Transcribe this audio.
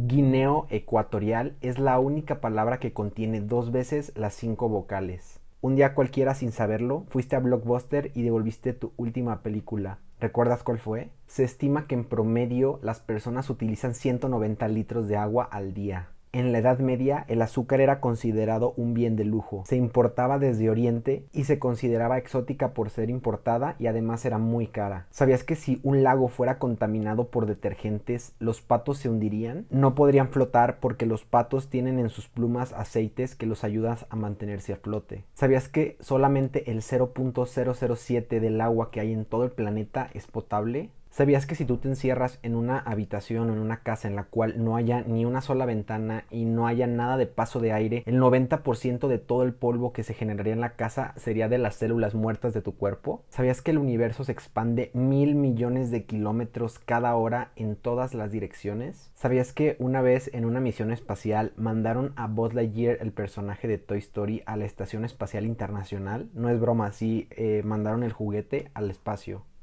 Guineo Ecuatorial es la única palabra que contiene dos veces las cinco vocales. Un día cualquiera sin saberlo, fuiste a Blockbuster y devolviste tu última película. ¿Recuerdas cuál fue? Se estima que en promedio las personas utilizan 190 litros de agua al día. En la Edad Media el azúcar era considerado un bien de lujo, se importaba desde Oriente y se consideraba exótica por ser importada y además era muy cara. ¿Sabías que si un lago fuera contaminado por detergentes, los patos se hundirían? No podrían flotar porque los patos tienen en sus plumas aceites que los ayudan a mantenerse a flote. ¿Sabías que solamente el 0.007 del agua que hay en todo el planeta es potable? ¿Sabías que si tú te encierras en una habitación o en una casa en la cual no haya ni una sola ventana y no haya nada de paso de aire, el 90% de todo el polvo que se generaría en la casa sería de las células muertas de tu cuerpo? ¿Sabías que el universo se expande mil millones de kilómetros cada hora en todas las direcciones? ¿Sabías que una vez en una misión espacial mandaron a Buzz Lightyear, el personaje de Toy Story, a la Estación Espacial Internacional? No es broma, sí, eh, mandaron el juguete al espacio.